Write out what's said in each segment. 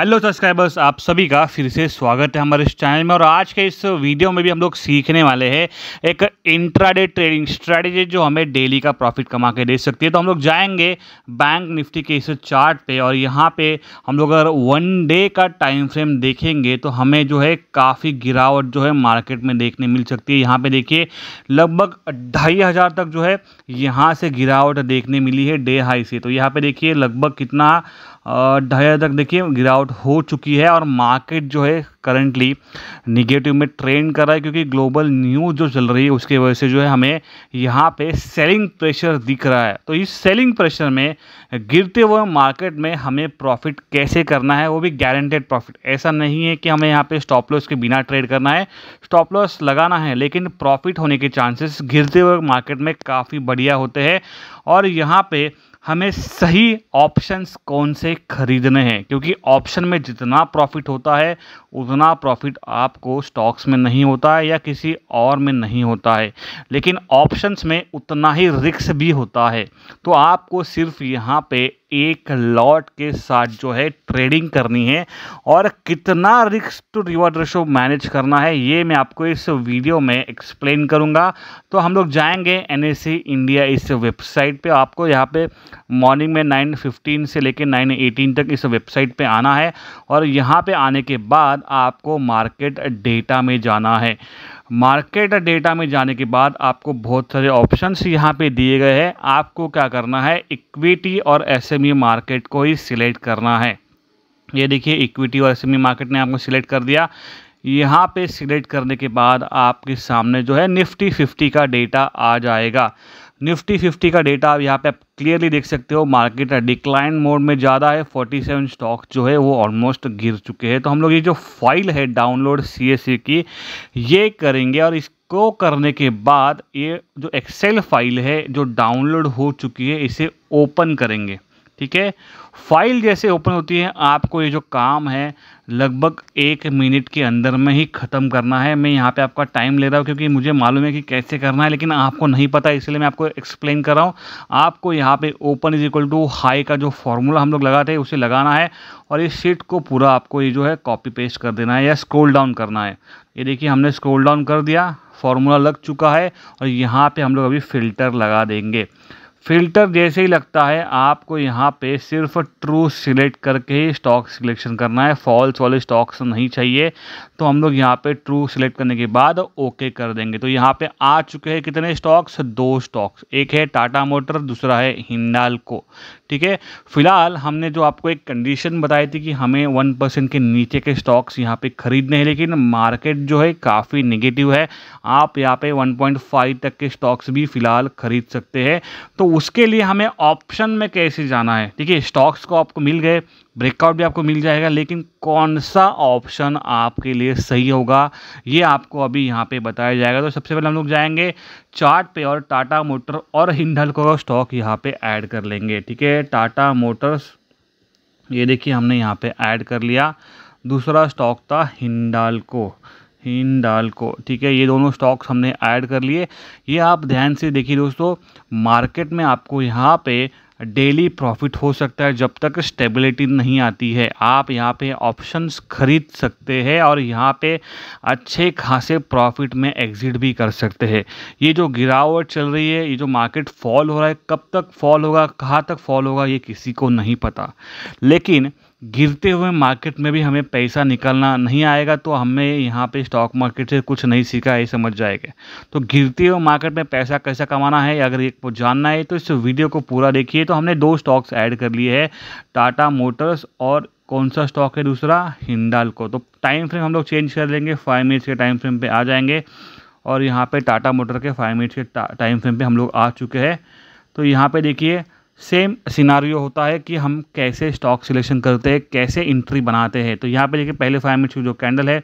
hello subscribers आप सभी का फिर से स्वागत है हमारे इस चैनल में और आज के इस वीडियो में भी हम लोग सीखने वाले हैं एक इंट्राडे ट्रेडिंग स्ट्रेटेजी जो हमें डेली का प्रॉफिट कमा के दे सकती है तो हम लोग जाएंगे बैंक निफ्टी के इस चार्ट पे और यहाँ पे हम लोग अगर वन डे का टाइम फ्रेम देखेंगे तो हमें जो है काफ़ी गिरावट जो है मार्केट में देखने मिल सकती है यहाँ पर देखिए लगभग ढाई हज़ार तक जो है यहाँ से गिरावट देखने मिली है डे हाई से तो यहाँ पर देखिए लगभग कितना ढाई हज़ार तक देखिए गिरावट हो चुकी है और मार्केट जो है करंटली निगेटिव में ट्रेंड कर रहा है क्योंकि ग्लोबल न्यूज़ जो चल रही है उसके वजह से जो है हमें यहाँ पे सेलिंग प्रेशर दिख रहा है तो इस सेलिंग प्रेशर में गिरते हुए मार्केट में हमें प्रॉफिट कैसे करना है वो भी गारंटेड प्रॉफिट ऐसा नहीं है कि हमें यहाँ पे स्टॉप लॉस के बिना ट्रेड करना है स्टॉप लॉस लगाना है लेकिन प्रॉफिट होने के चांसेस गिरते हुए मार्केट में काफ़ी बढ़िया होते हैं और यहाँ पर हमें सही ऑप्शंस कौन से खरीदने हैं क्योंकि ऑप्शन में जितना प्रॉफिट होता है उतना प्रॉफिट आपको स्टॉक्स में नहीं होता है या किसी और में नहीं होता है लेकिन ऑप्शंस में उतना ही रिक्स भी होता है तो आपको सिर्फ यहाँ पे एक लॉट के साथ जो है ट्रेडिंग करनी है और कितना risk to reward ratio manage करना है ये मैं आपको इस वीडियो में एक्सप्लेन करूँगा तो हम लोग जाएंगे एन इंडिया इस वेबसाइट पे आपको यहाँ पे मॉर्निंग में 9:15 से लेकर 9:18 तक इस वेबसाइट पे आना है और यहाँ पे आने के बाद आपको मार्केट डेटा में जाना है मार्केट डेटा में जाने के बाद आपको बहुत सारे ऑप्शंस यहाँ पे दिए गए हैं आपको क्या करना है इक्विटी और एसएमई मार्केट को ही सिलेक्ट करना है ये देखिए इक्विटी और एसएमई मार्केट ने आपको सिलेक्ट कर दिया यहाँ पे सिलेक्ट करने के बाद आपके सामने जो है निफ्टी फिफ्टी का डेटा आ जाएगा निफ्टी फिफ्टी का डेटा आप यहाँ पे आप क्लियरली देख सकते हो मार्केट डिक्लाइन मोड में ज़्यादा है 47 स्टॉक जो है वो ऑलमोस्ट गिर चुके हैं तो हम लोग ये जो फाइल है डाउनलोड सी e की ये करेंगे और इसको करने के बाद ये जो एक्सेल फाइल है जो डाउनलोड हो चुकी है इसे ओपन करेंगे ठीक है फाइल जैसे ओपन होती है आपको ये जो काम है लगभग एक मिनट के अंदर में ही ख़त्म करना है मैं यहाँ पे आपका टाइम ले रहा हूँ क्योंकि मुझे मालूम है कि कैसे करना है लेकिन आपको नहीं पता इसलिए मैं आपको एक्सप्लेन कर रहा हूँ आपको यहाँ पे open is equal to high का जो फॉर्मूला हम लोग लगाते हैं उसे लगाना है और इस शीट को पूरा आपको ये जो है कॉपी पेस्ट कर देना है या स्क्रोल डाउन करना है ये देखिए हमने स्क्रोल डाउन कर दिया फॉर्मूला लग चुका है और यहाँ पर हम लोग अभी फ़िल्टर लगा देंगे फ़िल्टर जैसे ही लगता है आपको यहाँ पे सिर्फ ट्रू सिलेक्ट करके ही स्टॉक सिलेक्शन करना है फॉल्स वाले स्टॉक्स नहीं चाहिए तो हम लोग यहाँ पे ट्रू सिलेक्ट करने के बाद ओके कर देंगे तो यहाँ पे आ चुके हैं कितने स्टॉक्स दो स्टॉक्स एक है टाटा मोटर दूसरा है हिंडालको ठीक है फिलहाल हमने जो आपको एक कंडीशन बताई थी कि हमें वन परसेंट के नीचे के स्टॉक्स यहाँ पे खरीदने हैं लेकिन मार्केट जो है काफ़ी निगेटिव है आप यहाँ पे 1.5 तक के स्टॉक्स भी फिलहाल खरीद सकते हैं तो उसके लिए हमें ऑप्शन में कैसे जाना है ठीक है स्टॉक्स को आपको मिल गए ब्रेकआउट भी आपको मिल जाएगा लेकिन कौन सा ऑप्शन आपके लिए सही होगा ये आपको अभी यहाँ पे बताया जाएगा तो सबसे पहले हम लोग जाएंगे चार्ट पे और टाटा मोटर और हिंडल को स्टॉक यहाँ पे ऐड कर लेंगे ठीक है टाटा मोटर्स ये देखिए हमने यहाँ पे ऐड कर लिया दूसरा स्टॉक था हिंडालको हिंडालको ठीक है ये दोनों स्टॉक्स हमने ऐड कर लिए ये आप ध्यान से देखिए दोस्तों मार्केट में आपको यहाँ पे डेली प्रॉफिट हो सकता है जब तक स्टेबिलिटी नहीं आती है आप यहाँ पे ऑप्शंस खरीद सकते हैं और यहाँ पे अच्छे खासे प्रॉफिट में एग्जिट भी कर सकते हैं ये जो गिरावट चल रही है ये जो मार्केट फॉल हो रहा है कब तक फॉल होगा कहाँ तक फॉल होगा ये किसी को नहीं पता लेकिन गिरते हुए मार्केट में भी हमें पैसा निकालना नहीं आएगा तो हमें यहाँ पे स्टॉक मार्केट से कुछ नहीं सीखा है समझ जाएगा तो गिरते हुए मार्केट में पैसा कैसा कमाना है अगर एक को जानना है तो इस वीडियो को पूरा देखिए तो हमने दो स्टॉक्स ऐड कर लिए हैं टाटा मोटर्स और कौन सा स्टॉक है दूसरा को तो टाइम फ्रेम हम लोग चेंज कर लेंगे फाइव मिनट्स के टाइम फ्रेम पर आ जाएंगे और यहाँ पर टाटा मोटर के फाइव मिनट्स के टाइम फ्रेम पर हम लोग आ चुके हैं तो यहाँ पर देखिए सेम सिनारियो होता है कि हम कैसे स्टॉक सिलेक्शन करते हैं कैसे इंट्री बनाते हैं तो यहाँ पे देखिए पहले फाइव मिनट जो कैंडल है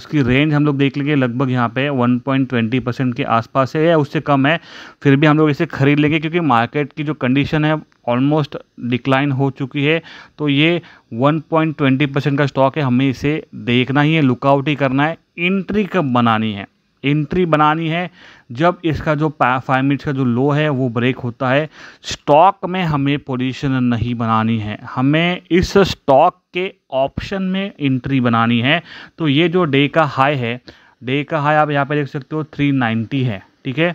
उसकी रेंज हम लोग देख लेंगे लगभग यहाँ पे 1.20 परसेंट के आसपास है या उससे कम है फिर भी हम लोग इसे खरीद लेंगे क्योंकि मार्केट की जो कंडीशन है ऑलमोस्ट डिक्लाइन हो चुकी है तो ये 1.20 परसेंट का स्टॉक है हमें इसे देखना ही है लुकआउट ही करना है इंट्री कब बनानी है एंट्री बनानी है जब इसका जो फाइव मिनट्स का जो लो है वो ब्रेक होता है स्टॉक में हमें पोजीशन नहीं बनानी है हमें इस स्टॉक के ऑप्शन में एंट्री बनानी है तो ये जो डे का हाई है डे का हाई आप यहाँ पे देख सकते हो 390 है ठीक है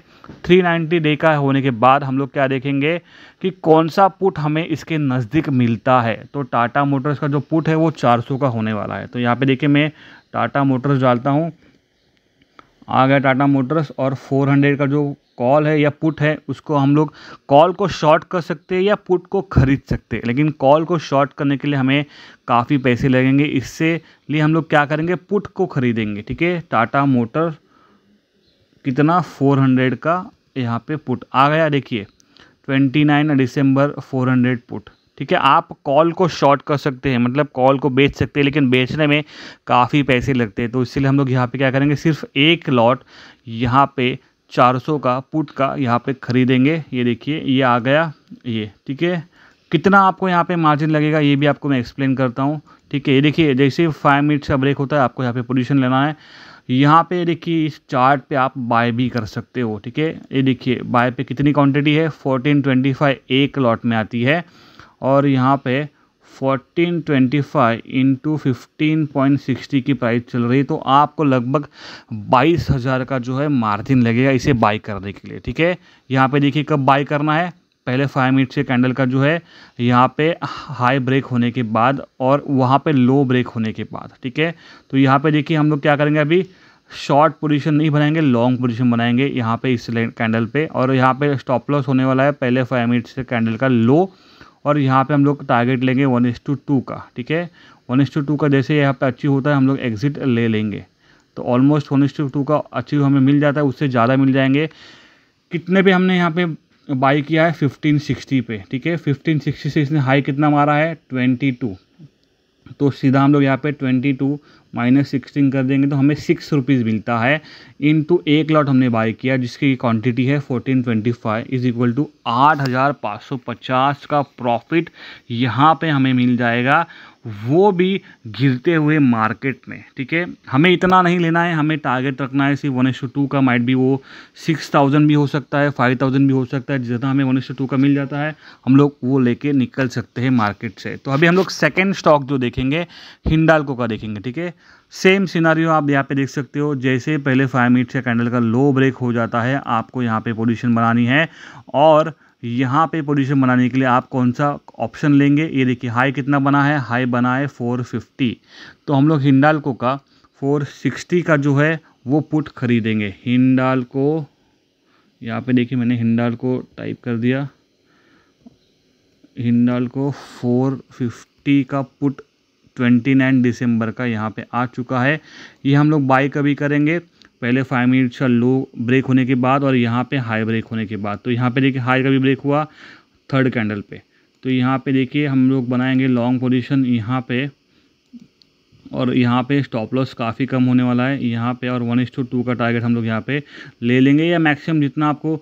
390 डे का होने के बाद हम लोग क्या देखेंगे कि कौन सा पुट हमें इसके नज़दीक मिलता है तो टाटा मोटर्स का जो पुट है वो चार का होने वाला है तो यहाँ पर देखिए मैं टाटा मोटर्स डालता हूँ आ गया टाटा मोटर्स और 400 का जो कॉल है या पुट है उसको हम लोग कॉल को शॉर्ट कर सकते हैं या पुट को खरीद सकते हैं लेकिन कॉल को शॉर्ट करने के लिए हमें काफ़ी पैसे लगेंगे इससे लिए हम लोग क्या करेंगे पुट को खरीदेंगे ठीक है टाटा मोटर कितना 400 का यहाँ पे पुट आ गया देखिए 29 दिसंबर 400 पुट ठीक है आप कॉल को शॉर्ट कर सकते हैं मतलब कॉल को बेच सकते हैं लेकिन बेचने में काफ़ी पैसे लगते हैं तो इसलिए हम लोग यहाँ पे क्या करेंगे सिर्फ एक लॉट यहाँ पे 400 का पुट का यहाँ पे खरीदेंगे ये देखिए ये आ गया ये ठीक है कितना आपको यहाँ पे मार्जिन लगेगा ये भी आपको मैं एक्सप्लेन करता हूँ ठीक है ये देखिए जैसे फाइव मिनट्स का ब्रेक होता है आपको यहाँ पर पोजिशन लेना है यहाँ पे देखिए इस चार्ट पे आप बाय भी कर सकते हो ठीक है ये देखिए बाय पे कितनी क्वांटिटी है फोर्टीन ट्वेंटी फाइव एक लॉट में आती है और यहाँ पे fourteen twenty five into fifteen point sixty की प्राइस चल रही है तो आपको लगभग बाईस हज़ार का जो है मार्जिन लगेगा इसे बाई करने के लिए ठीक है यहाँ पे देखिए कब बाई करना है पहले फाइव मिनट से कैंडल का जो है यहाँ पे हाई ब्रेक होने के बाद और वहाँ पे लो ब्रेक होने के बाद ठीक है तो यहाँ पे देखिए हम लोग क्या करेंगे अभी शॉर्ट पोजीशन नहीं बनाएंगे लॉन्ग पोजीशन बनाएंगे यहाँ पे इस कैंडल पे और यहाँ पे स्टॉप लॉस होने वाला है पहले फाइव मिनट से कैंडल का लो और यहाँ पे हम लोग टारगेट लेंगे वन एस टू टू का ठीक है वन एस टू टू का जैसे यहाँ पे अचीव होता है हम लोग एग्जिट ले लेंगे तो almost one is to two का अचीव हमें मिल जाता है उससे ज़्यादा मिल जाएंगे कितने पे हमने यहाँ पे बाई किया है फिफ्टीन सिक्सटी पे ठीक है फिफ्टीन सिक्सटी से इसने हाई कितना मारा है ट्वेंटी टू तो सीधा हम लोग यहाँ पे ट्वेंटी टू माइनस सिक्सटीन कर देंगे तो हमें सिक्स रुपीज़ मिलता है इन टू एक लॉट हमने बाय किया जिसकी क्वांटिटी है fourteen twenty five is equal to आठ हज़ार पाँच सौ पचास का प्रॉफिट यहाँ पे हमें मिल जाएगा वो भी गिरते हुए मार्केट में ठीक है हमें इतना नहीं लेना है हमें टारगेट रखना है सिर्फ वन एस टू का माइट भी वो सिक्स थाउजेंड भी हो सकता है फाइव थाउजेंड भी हो सकता है जितना हमें वन एस टू का मिल जाता है हम लोग वो लेके निकल सकते हैं मार्केट से तो अभी हम लोग सेकेंड स्टॉक जो देखेंगे हिंडालको का देखेंगे ठीक है सेम सिनारियो आप यहाँ पे देख सकते हो जैसे पहले फाइव मिनट से कैंडल का लो ब्रेक हो जाता है आपको यहाँ पे पोजिशन बनानी है और यहाँ पे पोजीशन बनाने के लिए आप कौन सा ऑप्शन लेंगे ये देखिए हाई कितना बना है हाई बना है 450 तो हम लोग हिंडालको का 460 का जो है वो पुट खरीदेंगे हिंडालको यहाँ पे देखिए मैंने हिंडालको टाइप कर दिया हिंडालको 450 का पुट 29 दिसंबर का यहाँ पे आ चुका है ये हम लोग बाई कभी करेंगे पहले फाइव मिनट का लो ब्रेक होने के बाद और यहाँ पे हाई ब्रेक होने के बाद तो यहाँ पे देखिए हाई का भी ब्रेक हुआ थर्ड कैंडल पे तो यहाँ पे देखिए हम लोग बनाएंगे लॉन्ग पोजीशन यहाँ पे और यहाँ पे स्टॉप लॉस काफ़ी कम होने वाला है यहाँ पे और वन टू टू का टारगेट हम लोग यहाँ पे ले लेंगे या मैक्सिमम जितना आपको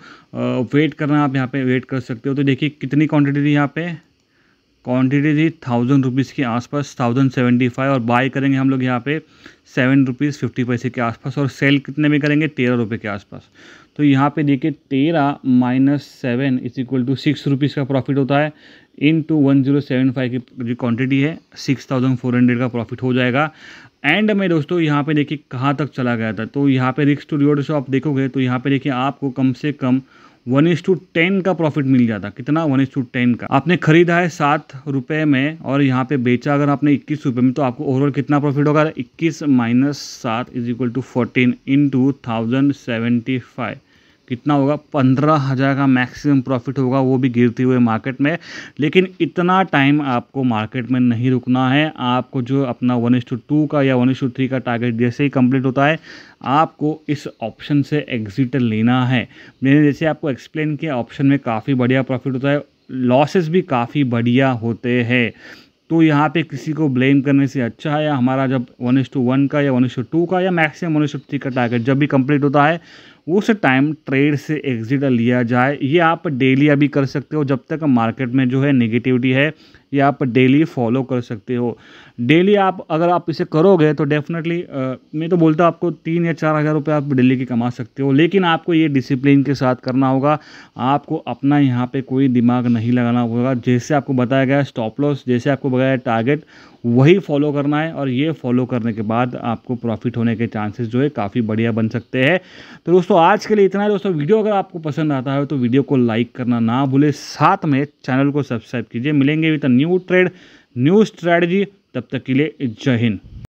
वेट करना आप यहाँ पे वेट कर सकते हो तो देखिए कितनी क्वांटिटी थी यहाँ पे क्वांटिटी थी थाउजेंड रुपीज़ के आसपास थाउजेंड सेवेंटी फाइव और बाय करेंगे हम लोग यहाँ पे सेवन रुपीज़ फिफ्टी पैसे के आसपास और सेल कितने में करेंगे तेरह रुपये के आसपास तो यहाँ पे देखिए तेरह minus seven is equal to six rupees का प्रॉफिट होता है into one zero seven five की जो क्वान्टिटी है सिक्स थाउजेंड फोर हंड्रेड का प्रॉफिट हो जाएगा एंड में दोस्तों यहाँ पे देखिए कहाँ तक चला गया था तो यहाँ पे रिक्स टू रिवर्ड शो आप देखोगे तो यहाँ पे देखिए आपको कम से कम वन इज टू टेन का प्रॉफिट मिल जाता कितना वन इज टू टेन का आपने खरीदा है सात रुपये में और यहाँ पे बेचा अगर आपने इक्कीस रुपये में तो आपको ओवरऑल कितना प्रॉफिट होगा इक्कीस माइनस सात is equal to fourteen into thousand seventy five कितना होगा पंद्रह हज़ार का मैक्सिमम प्रॉफिट होगा वो भी गिरते हुए मार्केट में लेकिन इतना टाइम आपको मार्केट में नहीं रुकना है आपको जो अपना वन एस टू टू का या वन एस टू थ्री का टारगेट जैसे ही कंप्लीट होता है आपको इस ऑप्शन से एग्जिट लेना है मैंने जैसे आपको एक्सप्लेन किया ऑप्शन में काफ़ी बढ़िया प्रॉफिट होता है लॉसेस भी काफ़ी बढ़िया होते हैं तो यहाँ पे किसी को ब्लेम करने से अच्छा है या हमारा जब वन एस टू वन का या वन एस टू टू का या maximum one is to three का टारगेट जब भी कंप्लीट होता है उस टाइम ट्रेड से एग्जिट लिया जाए ये आप डेली अभी कर सकते हो जब तक मार्केट में जो है नेगेटिविटी है ये आप डेली फॉलो कर सकते हो डेली आप अगर आप इसे करोगे तो डेफिनेटली मैं तो बोलता हूँ आपको तीन या चार हज़ार रुपये आप डेली की कमा सकते हो लेकिन आपको ये डिसिप्लिन के साथ करना होगा आपको अपना यहाँ पे कोई दिमाग नहीं लगाना होगा जैसे आपको बताया गया स्टॉप लॉस जैसे आपको बताया टारगेट वही फॉलो करना है और ये फॉलो करने के बाद आपको प्रॉफिट होने के चांसेस जो है काफ़ी बढ़िया बन सकते हैं तो दोस्तों आज के लिए इतना है दोस्तों वीडियो अगर आपको पसंद आता है तो वीडियो को लाइक करना ना भूले साथ में चैनल को सब्सक्राइब कीजिए मिलेंगे with new new trade new strategy तब तक के लिए जय हिंद